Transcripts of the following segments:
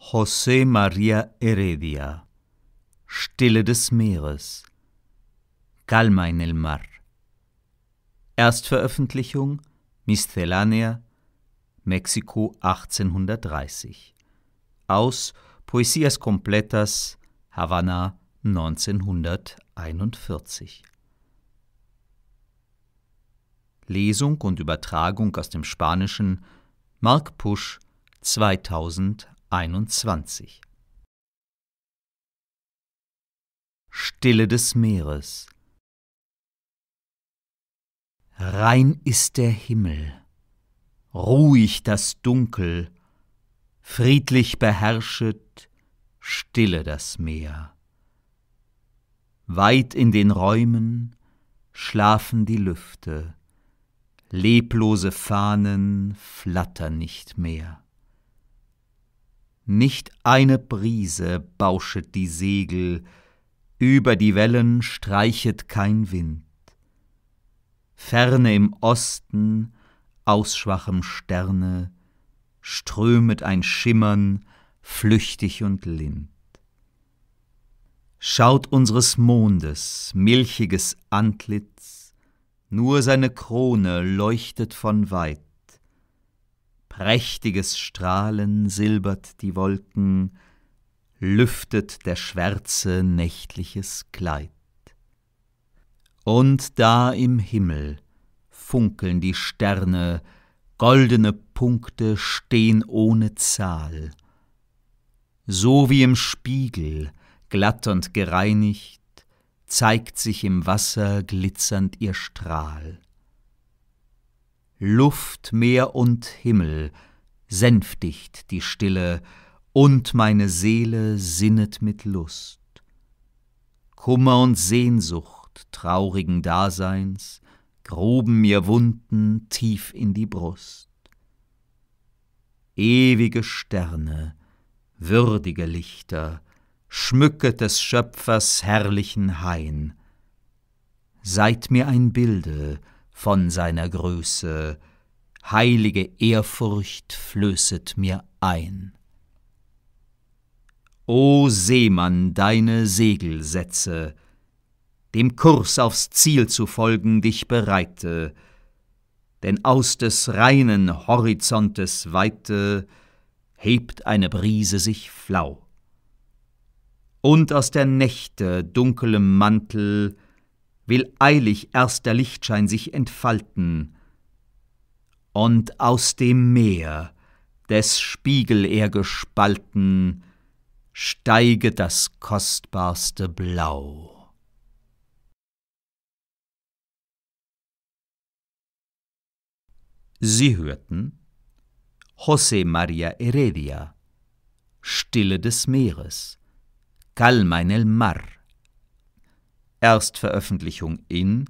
José María Heredia Stille des Meeres Calma en el Mar Erstveröffentlichung Miscelánea Mexiko 1830 aus Poesías Completas Havana 1941 Lesung und Übertragung aus dem Spanischen Mark Pusch 2001 21 Stille des Meeres Rein ist der Himmel, ruhig das Dunkel, friedlich beherrschet, stille das Meer. Weit in den Räumen schlafen die Lüfte, leblose Fahnen flattern nicht mehr nicht eine Brise bauschet die Segel, über die Wellen streichet kein Wind. Ferne im Osten, aus schwachem Sterne, strömet ein Schimmern, flüchtig und lind. Schaut unseres Mondes milchiges Antlitz, nur seine Krone leuchtet von weit prächtiges Strahlen silbert die Wolken, lüftet der Schwärze nächtliches Kleid. Und da im Himmel funkeln die Sterne, goldene Punkte stehn ohne Zahl. So wie im Spiegel, glatt und gereinigt, zeigt sich im Wasser glitzernd ihr Strahl. Luft, Meer und Himmel, sänftigt die Stille, und meine Seele sinnet mit Lust. Kummer und Sehnsucht traurigen Daseins gruben mir Wunden tief in die Brust. Ewige Sterne, würdige Lichter, schmücket des Schöpfers herrlichen Hain. Seid mir ein Bilde, von seiner Größe, heilige Ehrfurcht flößet mir ein. O Seemann, deine Segel setze, dem Kurs aufs Ziel zu folgen dich bereite, denn aus des reinen Horizontes Weite hebt eine Brise sich flau. Und aus der Nächte dunkelem Mantel will eilig erster Lichtschein sich entfalten. Und aus dem Meer, des Spiegel er gespalten, steige das kostbarste Blau. Sie hörten José María Heredia, Stille des Meeres, Calma en el Mar, Erstveröffentlichung in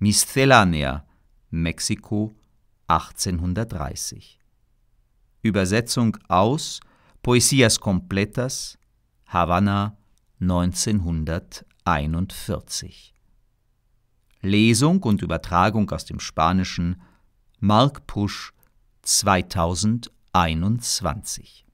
Miscellanea, Mexiko 1830. Übersetzung aus Poesías completas, Havanna 1941. Lesung und Übertragung aus dem Spanischen Mark Pusch 2021.